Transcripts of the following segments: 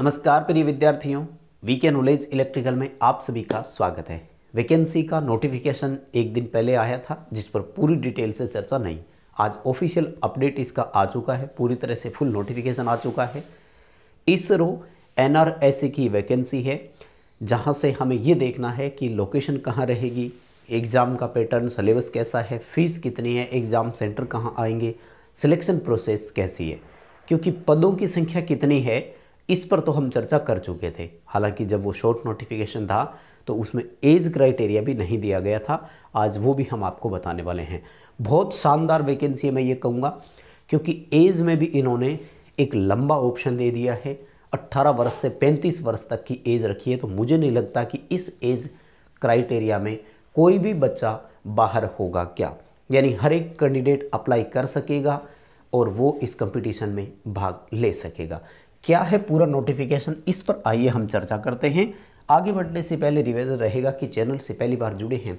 नमस्कार प्रिय विद्यार्थियों वीके नॉलेज इलेक्ट्रिकल में आप सभी का स्वागत है वैकेंसी का नोटिफिकेशन एक दिन पहले आया था जिस पर पूरी डिटेल से चर्चा नहीं आज ऑफिशियल अपडेट इसका आ चुका है पूरी तरह से फुल नोटिफिकेशन आ चुका है इसरो एन की वैकेंसी है जहाँ से हमें ये देखना है कि लोकेशन कहाँ रहेगी एग्ज़ाम का पैटर्न सिलेबस कैसा है फीस कितनी है एग्ज़ाम सेंटर कहाँ आएंगे सिलेक्शन प्रोसेस कैसी है क्योंकि पदों की संख्या कितनी है इस पर तो हम चर्चा कर चुके थे हालांकि जब वो शॉर्ट नोटिफिकेशन था तो उसमें एज क्राइटेरिया भी नहीं दिया गया था आज वो भी हम आपको बताने वाले हैं बहुत शानदार वैकेंसी है मैं ये कहूँगा क्योंकि एज में भी इन्होंने एक लंबा ऑप्शन दे दिया है 18 वर्ष से 35 वर्ष तक की एज रखी है तो मुझे नहीं लगता कि इस एज क्राइटेरिया में कोई भी बच्चा बाहर होगा क्या यानी हर एक कैंडिडेट अप्लाई कर सकेगा और वो इस कंपटीशन में भाग ले सकेगा क्या है पूरा नोटिफिकेशन इस पर आइए हम चर्चा करते हैं आगे बढ़ने से पहले रिवेजर रहेगा कि चैनल से पहली बार जुड़े हैं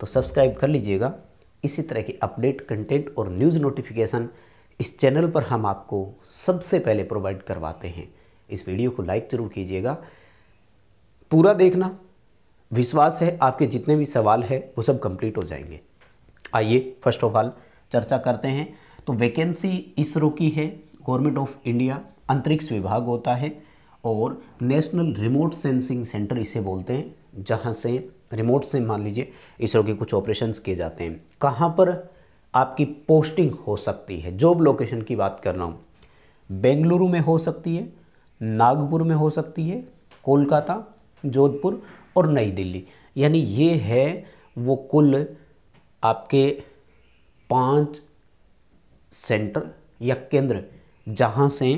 तो सब्सक्राइब कर लीजिएगा इसी तरह के अपडेट कंटेंट और न्यूज़ नोटिफिकेशन इस चैनल पर हम आपको सबसे पहले प्रोवाइड करवाते हैं इस वीडियो को लाइक ज़रूर कीजिएगा पूरा देखना विश्वास है आपके जितने भी सवाल है वो सब कंप्लीट हो जाएंगे आइए फर्स्ट ऑफ ऑल चर्चा करते हैं तो वैकेंसी इसरो की है गवर्नमेंट ऑफ इंडिया अंतरिक्ष विभाग होता है और नेशनल रिमोट सेंसिंग सेंटर इसे बोलते हैं जहाँ से रिमोट से मान लीजिए इसरो के कुछ ऑपरेशंस किए जाते हैं कहाँ पर आपकी पोस्टिंग हो सकती है जॉब लोकेशन की बात कर रहा हूँ बेंगलुरु में हो सकती है नागपुर में हो सकती है कोलकाता जोधपुर और नई दिल्ली यानी ये है वो कुल आपके पांच सेंटर या केंद्र जहाँ से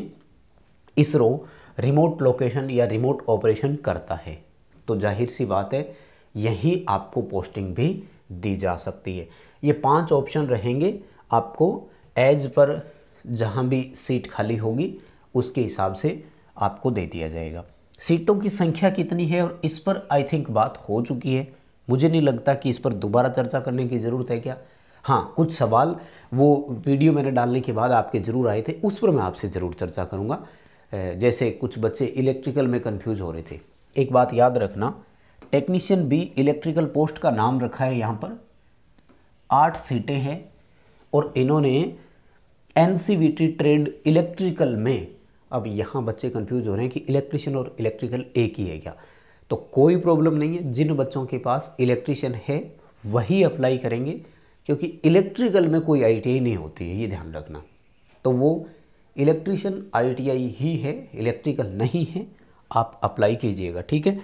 इसरो रिमोट लोकेशन या रिमोट ऑपरेशन करता है तो जाहिर सी बात है यहीं आपको पोस्टिंग भी दी जा सकती है ये पांच ऑप्शन रहेंगे आपको एज पर जहाँ भी सीट खाली होगी उसके हिसाब से आपको दे दिया जाएगा सीटों की संख्या कितनी है और इस पर आई थिंक बात हो चुकी है मुझे नहीं लगता कि इस पर दोबारा चर्चा करने की ज़रूरत है क्या हाँ कुछ सवाल वो वीडियो मैंने डालने के बाद आपके ज़रूर आए थे उस पर मैं आपसे ज़रूर चर्चा करूँगा जैसे कुछ बच्चे इलेक्ट्रिकल में कंफ्यूज हो रहे थे एक बात याद रखना टेक्नीशियन बी इलेक्ट्रिकल पोस्ट का नाम रखा है यहाँ पर आठ सीटें हैं और इन्होंने एन ट्रेड इलेक्ट्रिकल में अब यहाँ बच्चे कंफ्यूज हो रहे हैं कि इलेक्ट्रिशियन और इलेक्ट्रिकल एक ही है क्या तो कोई प्रॉब्लम नहीं है जिन बच्चों के पास इलेक्ट्रिशियन है वही अप्लाई करेंगे क्योंकि इलेक्ट्रिकल में कोई आई नहीं होती है ये ध्यान रखना तो वो इलेक्ट्रीशियन आईटीआई ही है इलेक्ट्रिकल नहीं है आप अप्लाई कीजिएगा ठीक है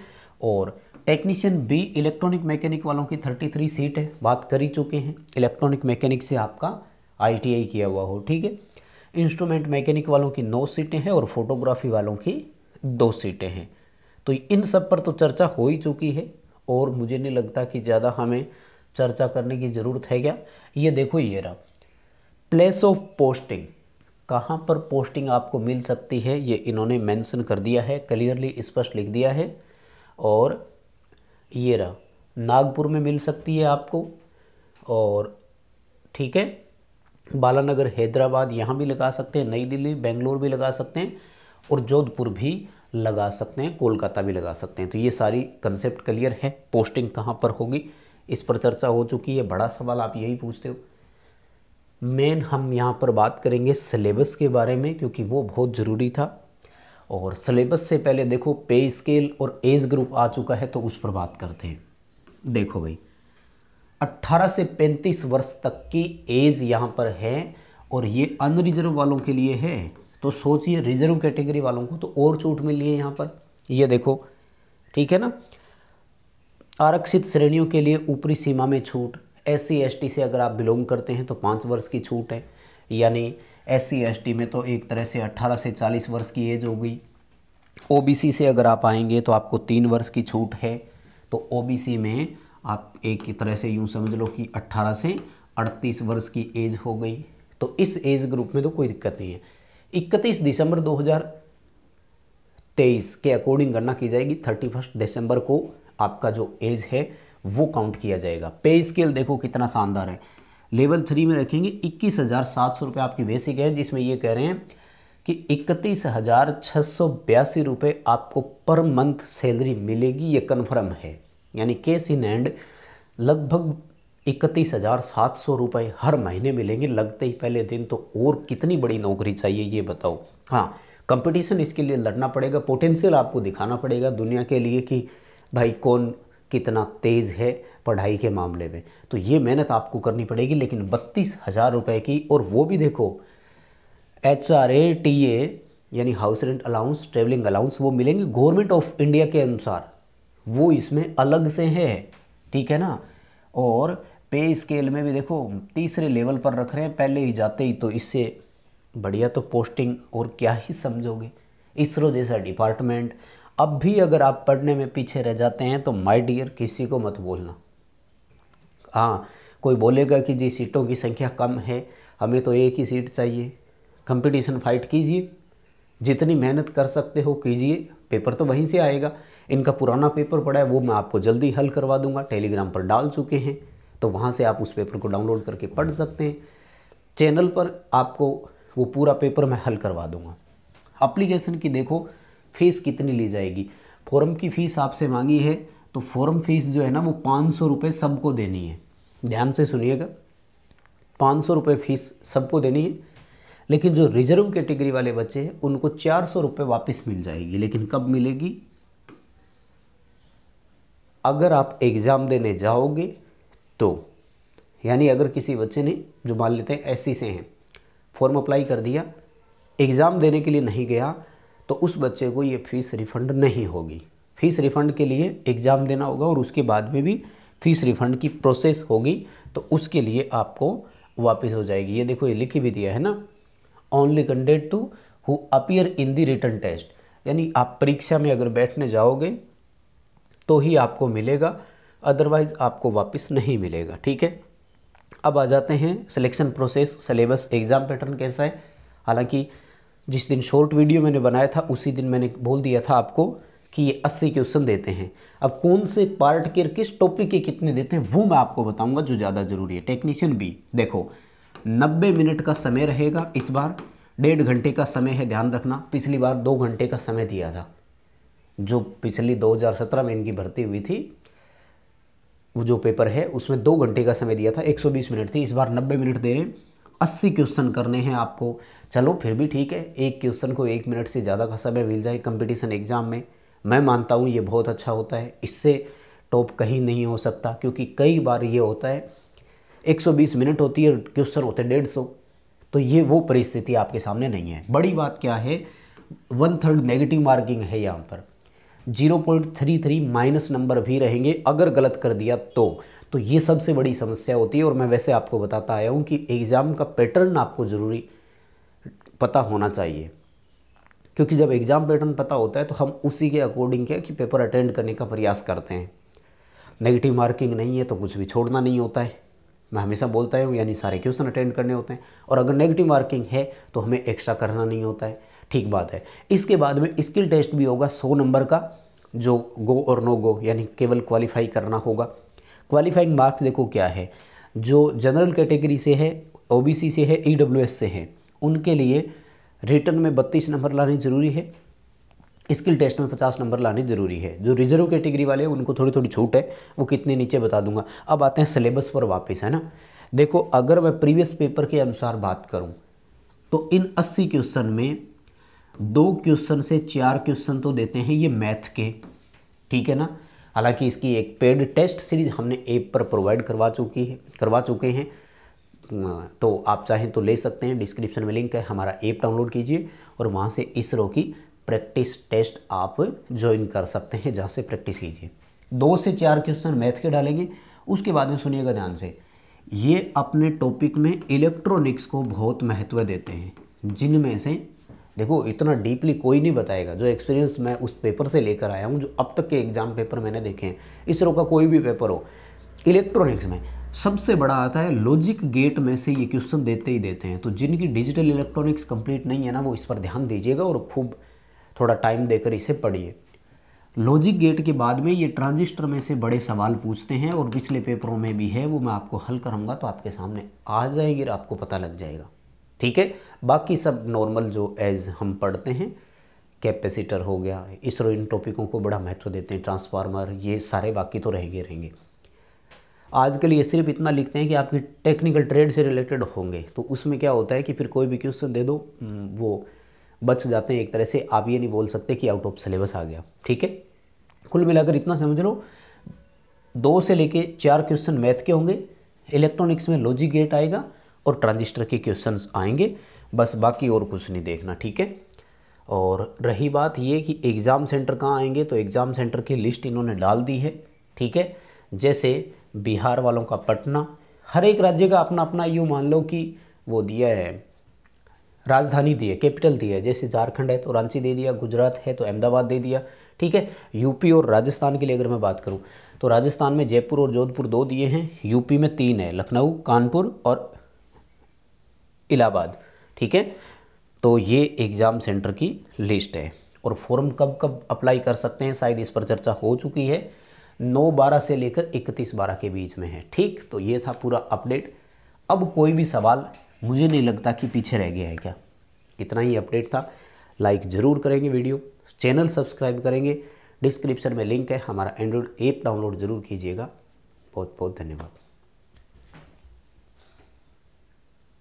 और टेक्नीशियन बी इलेक्ट्रॉनिक मैकेनिक वालों की 33 सीट है बात कर ही चुके हैं इलेक्ट्रॉनिक मैकेनिक से आपका आईटीआई किया हुआ हो ठीक है इंस्ट्रूमेंट मैकेनिक वालों की नौ सीटें हैं और फोटोग्राफी वालों की दो सीटें हैं तो इन सब पर तो चर्चा हो ही चुकी है और मुझे नहीं लगता कि ज़्यादा हमें चर्चा करने की ज़रूरत है क्या ये देखो ये रहा प्लेस ऑफ पोस्टिंग कहाँ पर पोस्टिंग आपको मिल सकती है ये इन्होंने मेंशन कर दिया है क्लियरली स्पष्ट लिख दिया है और ये रहा नागपुर में मिल सकती है आपको और ठीक है बालानगर हैदराबाद यहाँ भी लगा सकते हैं नई दिल्ली बेंगलोर भी लगा सकते हैं और जोधपुर भी लगा सकते हैं कोलकाता भी लगा सकते हैं तो ये सारी कंसेप्ट क्लियर है पोस्टिंग कहाँ पर होगी इस पर चर्चा हो चुकी है बड़ा सवाल आप यही पूछते हो मेन हम यहाँ पर बात करेंगे सिलेबस के बारे में क्योंकि वो बहुत ज़रूरी था और सिलेबस से पहले देखो पे स्केल और एज ग्रुप आ चुका है तो उस पर बात करते हैं देखो भाई 18 से 35 वर्ष तक की एज यहाँ पर है और ये अनरिजर्व वालों के लिए है तो सोचिए रिजर्व कैटेगरी वालों को तो और छूट मिली है यहाँ पर ये देखो ठीक है ना आरक्षित श्रेणियों के लिए ऊपरी सीमा में छूट एस सी से अगर आप बिलोंग करते हैं तो पाँच वर्ष की छूट है यानी एस सी में तो एक तरह से अट्ठारह से चालीस वर्ष की एज हो गई ओ से अगर आप आएंगे तो आपको तीन वर्ष की छूट है तो ओ में आप एक तरह से यूँ समझ लो कि अट्ठारह से अड़तीस वर्ष की एज हो गई तो इस एज ग्रुप में तो कोई दिक्कत नहीं है इकतीस दिसंबर 2023 के अकॉर्डिंग गणना की जाएगी थर्टी फर्स्ट दिसंबर को आपका जो एज है वो काउंट किया जाएगा पे स्केल देखो कितना शानदार है लेवल थ्री में रखेंगे इक्कीस हज़ार सात सौ रुपये आपकी बेसिक है जिसमें ये कह रहे हैं कि इकतीस हज़ार छः सौ बयासी रुपये आपको पर मंथ सैलरी मिलेगी ये कन्फर्म है यानी केस इन एंड लगभग इकतीस हज़ार सात सौ रुपये हर महीने मिलेंगे लगते ही पहले दिन तो और कितनी बड़ी नौकरी चाहिए ये बताओ हाँ कंपटीशन इसके लिए लड़ना पड़ेगा पोटेंशियल आपको दिखाना पड़ेगा दुनिया के लिए कि भाई कौन कितना तेज़ है पढ़ाई के मामले में तो ये मेहनत आपको करनी पड़ेगी लेकिन बत्तीस हज़ार रुपये की और वो भी देखो H R A T A यानी house rent allowance travelling allowance वो मिलेंगे गवर्नमेंट ऑफ इंडिया के अनुसार वो इसमें अलग से है ठीक है ना और पे स्केल में भी देखो तीसरे लेवल पर रख रहे हैं पहले ही जाते ही तो इससे बढ़िया तो पोस्टिंग और क्या ही समझोगे इसरो जैसा डिपार्टमेंट अब भी अगर आप पढ़ने में पीछे रह जाते हैं तो माय डियर किसी को मत बोलना हाँ कोई बोलेगा कि जी सीटों की संख्या कम है हमें तो एक ही सीट चाहिए कंपटीशन फाइट कीजिए जितनी मेहनत कर सकते हो कीजिए पेपर तो वहीं से आएगा इनका पुराना पेपर पड़ा है वो मैं आपको जल्दी हल करवा दूंगा टेलीग्राम पर डाल चुके हैं तो वहाँ से आप उस पेपर को डाउनलोड करके पढ़ सकते हैं चैनल पर आपको वो पूरा पेपर मैं हल करवा दूंगा अप्लीकेशन की देखो फ़ीस कितनी ली जाएगी फॉर्म की फ़ीस आपसे मांगी है तो फॉर्म फ़ीस जो है ना वो पाँच सौ रुपये सबको देनी है ध्यान से सुनिएगा पाँच सौ रुपये फ़ीस सबको देनी है लेकिन जो रिजर्व कैटेगरी वाले बच्चे हैं उनको चार सौ रुपये वापस मिल जाएगी लेकिन कब मिलेगी अगर आप एग्ज़ाम देने जाओगे तो यानी अगर किसी बच्चे ने जो मान लेते हैं ऐसी से हैं फॉर्म अप्लाई कर दिया एग्ज़ाम देने के लिए नहीं गया तो उस बच्चे को ये फ़ीस रिफ़ंड नहीं होगी फ़ीस रिफ़ंड के लिए एग्ज़ाम देना होगा और उसके बाद में भी फ़ीस रिफ़ंड की प्रोसेस होगी तो उसके लिए आपको वापस हो जाएगी ये देखो ये लिख भी दिया है ना only candidates to who appear in the written test यानी आप परीक्षा में अगर बैठने जाओगे तो ही आपको मिलेगा अदरवाइज़ आपको वापस नहीं मिलेगा ठीक है अब आ जाते हैं selection process syllabus exam pattern कैसा है हालांकि जिस दिन शॉर्ट वीडियो मैंने बनाया था उसी दिन मैंने बोल दिया था आपको कि ये अस्सी क्वेश्चन देते हैं अब कौन से पार्ट के किस टॉपिक के कितने देते हैं वो मैं आपको बताऊंगा जो ज़्यादा ज़रूरी है टेक्नीशियन भी देखो नब्बे मिनट का समय रहेगा इस बार डेढ़ घंटे का समय है ध्यान रखना पिछली बार दो घंटे का समय दिया था जो पिछली 2017 में इनकी भर्ती हुई थी वो जो पेपर है उसमें दो घंटे का समय दिया था 120 मिनट थी इस बार 90 मिनट दे रहे हैं अस्सी क्वेश्चन करने हैं आपको चलो फिर भी ठीक है एक क्वेश्चन को एक मिनट से ज़्यादा का समय मिल जाए कंपटीशन एग्ज़ाम में मैं मानता हूँ ये बहुत अच्छा होता है इससे टॉप कहीं नहीं हो सकता क्योंकि कई बार ये होता है 120 मिनट होती है क्वेश्चन होते हैं डेढ़ सौ तो ये वो परिस्थिति आपके सामने नहीं है बड़ी बात क्या है वन थर्ड नेगेटिव मार्किंग है यहाँ पर 0.33 माइनस नंबर भी रहेंगे अगर गलत कर दिया तो तो ये सबसे बड़ी समस्या होती है और मैं वैसे आपको बताता आया हूँ कि एग्ज़ाम का पैटर्न आपको ज़रूरी पता होना चाहिए क्योंकि जब एग्ज़ाम पैटर्न पता होता है तो हम उसी के अकॉर्डिंग क्या कि पेपर अटेंड करने का प्रयास करते हैं नेगेटिव मार्किंग नहीं है तो कुछ भी छोड़ना नहीं होता है मैं हमेशा बोलता हूँ यानी सारे क्वेश्चन अटेंड करने होते हैं और अगर नेगेटिव मार्किंग है तो हमें एक्स्ट्रा करना नहीं होता है ठीक बात है इसके बाद में स्किल टेस्ट भी होगा सौ नंबर का जो गो और नो गो यानी केवल क्वालिफाई करना होगा क्वालिफाइंग मार्क्स देखो क्या है जो जनरल कैटेगरी से है ओबीसी से है ईडब्ल्यूएस e से है उनके लिए रिटर्न में बत्तीस नंबर लाने ज़रूरी है स्किल टेस्ट में पचास नंबर लाने ज़रूरी है जो रिजर्व कैटेगरी वाले हैं उनको थोड़ी थोड़ी छूट है वो कितने नीचे बता दूंगा अब आते हैं सिलेबस पर वापस है ना देखो अगर मैं प्रीवियस पेपर के अनुसार बात करूं तो इन 80 क्वेश्चन में दो क्वेश्चन से चार क्वेश्चन तो देते हैं ये मैथ के ठीक है ना हालांकि इसकी एक पेड टेस्ट सीरीज हमने ऐप पर प्रोवाइड करवा चुकी है करवा चुके हैं तो आप चाहें तो ले सकते हैं डिस्क्रिप्शन में लिंक है हमारा ऐप डाउनलोड कीजिए और वहाँ से इसरो की प्रैक्टिस टेस्ट आप ज्वाइन कर सकते हैं जहाँ से प्रैक्टिस कीजिए दो से चार क्वेश्चन मैथ के डालेंगे उसके बाद में सुनिएगा ध्यान से ये अपने टॉपिक में इलेक्ट्रॉनिक्स को बहुत महत्व देते हैं जिनमें से देखो इतना डीपली कोई नहीं बताएगा जो एक्सपीरियंस मैं उस पेपर से लेकर आया हूँ जो अब तक के एग्ज़ाम पेपर मैंने देखे हैं इसरो का कोई भी पेपर हो इलेक्ट्रॉनिक्स में सबसे बड़ा आता है लॉजिक गेट में से ये क्वेश्चन देते ही देते हैं तो जिनकी डिजिटल इलेक्ट्रॉनिक्स कंप्लीट नहीं है ना वो इस पर ध्यान दीजिएगा और खूब थोड़ा टाइम देकर इसे पढ़िए लॉजिक गेट के बाद में ये ट्रांजिस्टर में से बड़े सवाल पूछते हैं और पिछले पेपरों में भी है वो मैं आपको हल करूँगा तो आपके सामने आ जाएगी और आपको पता लग जाएगा ठीक है बाकी सब नॉर्मल जो एज हम पढ़ते हैं कैपेसिटर हो गया इसरो इन टॉपिकों को बड़ा महत्व देते हैं ट्रांसफार्मर ये सारे बाकी तो रहेंगे रहेंगे आजकल ये सिर्फ इतना लिखते हैं कि आपकी टेक्निकल ट्रेड से रिलेटेड होंगे तो उसमें क्या होता है कि फिर कोई भी क्वेश्चन दे दो वो बच जाते हैं एक तरह से आप ये नहीं बोल सकते कि आउट ऑफ सिलेबस आ गया ठीक है कुल मिलाकर इतना समझ लो दो से लेके चार क्वेश्चन मैथ के होंगे इलेक्ट्रॉनिक्स में लॉजिक गेट आएगा और ट्रांजिस्टर के क्वेश्चन आएंगे बस बाकी और कुछ नहीं देखना ठीक है और रही बात ये कि एग्ज़ाम सेंटर कहाँ आएंगे तो एग्ज़ाम सेंटर की लिस्ट इन्होंने डाल दी है ठीक है जैसे बिहार वालों का पटना हर एक राज्य का अपना अपना यूँ मान लो कि वो दिया है राजधानी दी है कैपिटल दी है जैसे झारखंड है तो रांची दे दिया गुजरात है तो अहमदाबाद दे दिया ठीक है यूपी और राजस्थान के लिए अगर मैं बात करूँ तो राजस्थान में जयपुर और जोधपुर दो दिए हैं यूपी में तीन है लखनऊ कानपुर और इलाहाबाद ठीक है तो ये एग्ज़ाम सेंटर की लिस्ट है और फॉर्म कब कब अप्लाई कर सकते हैं शायद इस पर चर्चा हो चुकी है नौ बारह से लेकर इकतीस बारह के बीच में है ठीक तो ये था पूरा अपडेट अब कोई भी सवाल मुझे नहीं लगता कि पीछे रह गया है क्या इतना ही अपडेट था लाइक ज़रूर करेंगे वीडियो चैनल सब्सक्राइब करेंगे डिस्क्रिप्शन में लिंक है हमारा एंड्रॉयड ऐप डाउनलोड ज़रूर कीजिएगा बहुत बहुत धन्यवाद